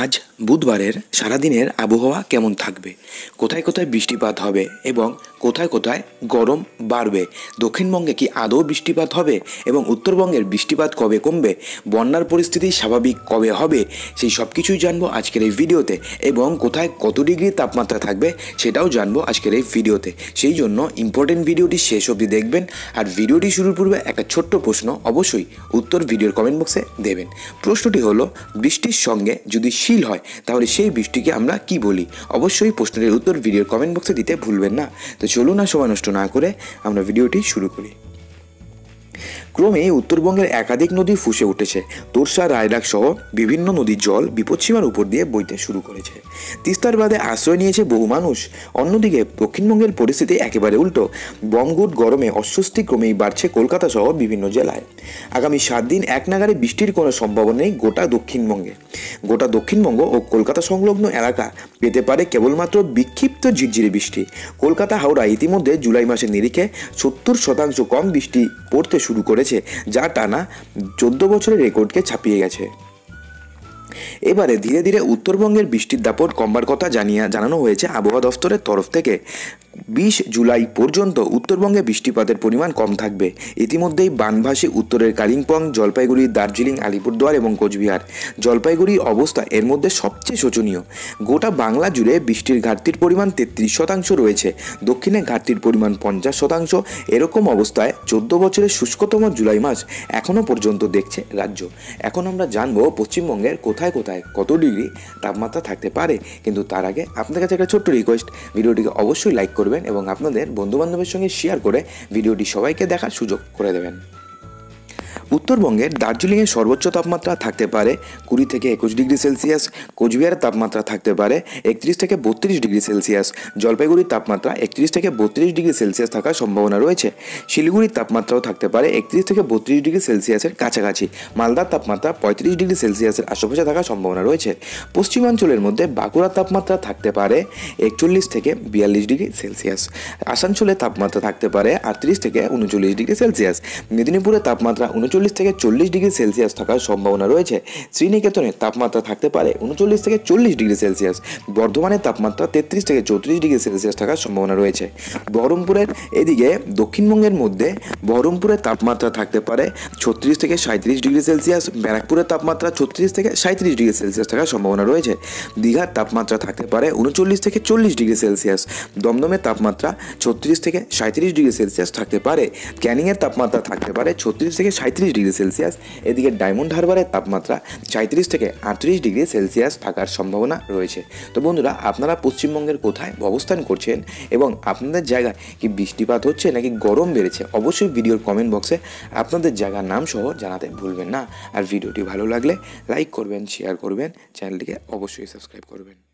আজ বুধবারের সারাদিনের আবহাওয়া কেমন থাকবে কোথায় কোথায় বৃষ্টিপাত হবে এবং কোথায় কোথায় গরম বাড়বে দক্ষিণবঙ্গে কি আদৌ বৃষ্টিপাত হবে এবং উত্তরবঙ্গের বৃষ্টিপাত কবে কমবে বন্যার পরিস্থিতি স্বাভাবিক কবে হবে সেই সব কিছুই জানবো আজকের এই ভিডিওতে এবং কোথায় কত ডিগ্রি তাপমাত্রা থাকবে সেটাও জানবো আজকের এই ভিডিওতে সেই জন্য ইম্পর্টেন্ট ভিডিওটি শেষ অবধি দেখবেন আর ভিডিওটি শুরুর পূর্বে একটা ছোট্ট প্রশ্ন অবশ্যই উত্তর ভিডিওর কমেন্ট বক্সে দেবেন প্রশ্নটি হলো বৃষ্টির সঙ্গে যদি শীল হয় তাহলে সেই বৃষ্টিকে আমরা কি বলি অবশ্যই প্রশ্নের উত্তর ভিডিওর কমেন্ট বক্সে দিতে ভুলবেন না তো চলুন না সময় নষ্ট না করে আমরা ভিডিওটি শুরু করি ক্রমে উত্তরবঙ্গের একাধিক নদী ফুসে উঠেছে তোরসা রায়ডাক সহ বিভিন্ন নদীর জল বিপদসীমার উপর দিয়ে বইতে শুরু করেছে তিস্তার বাদে আশ্রয় নিয়েছে বহু মানুষ অন্যদিকে দক্ষিণবঙ্গের পরিস্থিতি একেবারে উল্টো বমগুট গরমে অস্বস্তি ক্রমেই বাড়ছে কলকাতা সহ বিভিন্ন জেলায় আগামী সাত দিন এক নাগারে বৃষ্টির কোনো সম্ভাবনা নেই গোটা দক্ষিণবঙ্গে গোটা দক্ষিণবঙ্গ ও কলকাতা সংলগ্ন এলাকা পেতে পারে কেবলমাত্র বিক্ষিপ্ত ঝিরঝিরে বৃষ্টি কলকাতা হাওড়া ইতিমধ্যে জুলাই মাসের নিরিখে সত্তর শতাংশ কম বৃষ্টি পড়তে শুরু করেছে যা টানা চোদ্দ বছরের রেকর্ডকে ছাপিয়ে গেছে এবারে ধীরে ধীরে উত্তরবঙ্গের বৃষ্টির দাপট কমবার কথা জানিয়ে জানানো হয়েছে আবহাওয়া দফতরের তরফ থেকে বিশ জুলাই পর্যন্ত উত্তরবঙ্গে বৃষ্টিপাতের পরিমাণ কম থাকবে ইতিমধ্যেই বানভাসী উত্তরের কালিম্পং জলপাইগুড়ি দার্জিলিং আলিপুরদুয়ার এবং কোচবিহার জলপাইগুড়ির অবস্থা এর মধ্যে সবচেয়ে শোচনীয় গোটা বাংলা জুড়ে বৃষ্টির ঘাটতির পরিমাণ তেত্রিশ শতাংশ রয়েছে দক্ষিণে ঘাটতির পরিমাণ পঞ্চাশ শতাংশ এরকম অবস্থায় চোদ্দ বছরের শুষ্কতম জুলাই মাস এখনও পর্যন্ত দেখছে রাজ্য এখন আমরা জানবো পশ্চিমবঙ্গের কোথায় কোথায় কোথায় কত ডিগ্রি তাপমাত্রা থাকতে পারে কিন্তু তার আগে আপনার কাছে একটা ছোট্ট রিকোয়েস্ট ভিডিওটিকে অবশ্যই লাইক করবেন এবং আপনাদের বন্ধুবান্ধবের সঙ্গে শেয়ার করে ভিডিওটি সবাইকে দেখার সুযোগ করে দেবেন উত্তরবঙ্গের দার্জিলিংয়ে সর্বোচ্চ তাপমাত্রা থাকতে পারে কুড়ি থেকে একুশ ডিগ্রি সেলসিয়াস কোচবিহারের তাপমাত্রা থাকতে পারে একত্রিশ থেকে বত্রিশ ডিগ্রি সেলসিয়াস জলপাইগুড়ির তাপমাত্রা একত্রিশ থেকে বত্রিশ ডিগ্রি সেলসিয়াস থাকার সম্ভাবনা রয়েছে শিলিগুড়ির তাপমাত্রাও থাকতে পারে একত্রিশ থেকে বত্রিশ ডিগ্রি সেলসিয়াসের কাছাকাছি মালদার তাপমাত্রা পঁয়ত্রিশ ডিগ্রি সেলসিয়াসের আশেপাশে থাকার সম্ভাবনা রয়েছে পশ্চিমাঞ্চলের মধ্যে বাঁকুড়ার তাপমাত্রা থাকতে পারে একচল্লিশ থেকে বিয়াল্লিশ ডিগ্রি সেলসিয়াস আসানসোলে তাপমাত্রা থাকতে পারে আটত্রিশ থেকে উনচল্লিশ ডিগ্রি সেলসিয়াস মেদিনীপুরের তাপমাত্রা উনচল্লিশ উনচল্লিশ থেকে চল্লিশ ডিগ্রি সেলসিয়াস থাকার সম্ভাবনা রয়েছে শ্রীনিকেতনের তাপমাত্রা থাকতে পারে উনচল্লিশ থেকে চল্লিশ ডিগ্রি সেলসিয়াস বর্ধমানের তাপমাত্রা তেত্রিশ থেকে চৌত্রিশ ডিগ্রি সেলসিয়াস থাকার সম্ভাবনা রয়েছে বহরমপুরের এদিকে দক্ষিণবঙ্গের মধ্যে বহরমপুরের তাপমাত্রা থাকতে পারে ছত্রিশ থেকে সাঁত্রিশ ডিগ্রি সেলসিয়াস ব্যারাকপুরের তাপমাত্রা ছত্রিশ থেকে সাঁত্রিশ ডিগ্রি সেলসিয়াস থাকার সম্ভাবনা রয়েছে দীঘার তাপমাত্রা থাকতে পারে উনচল্লিশ থেকে চল্লিশ ডিগ্রি সেলসিয়াস দমদমের তাপমাত্রা ছত্রিশ থেকে সাঁত্রিশ ডিগ্রি সেলসিয়াস থাকতে পারে ক্যানিংয়ের তাপমাত্রা থাকতে পারে ছত্রিশ থেকে সাঁত্রিশ চৌত্রিশ ডিগ্রি সেলসিয়াস এদিকে ডায়মন্ড হারবারের তাপমাত্রা চাঁত্রিশ থেকে আটত্রিশ ডিগ্রি সেলসিয়াস থাকার সম্ভাবনা রয়েছে তো বন্ধুরা আপনারা পশ্চিমবঙ্গের কোথায় অবস্থান করছেন এবং আপনাদের জায়গায় কি বৃষ্টিপাত হচ্ছে নাকি গরম বেড়েছে অবশ্যই ভিডিওর কমেন্ট বক্সে আপনাদের জায়গার নাম সহ জানাতে ভুলবেন না আর ভিডিওটি ভালো লাগলে লাইক করবেন শেয়ার করবেন চ্যানেলটিকে অবশ্যই সাবস্ক্রাইব করবেন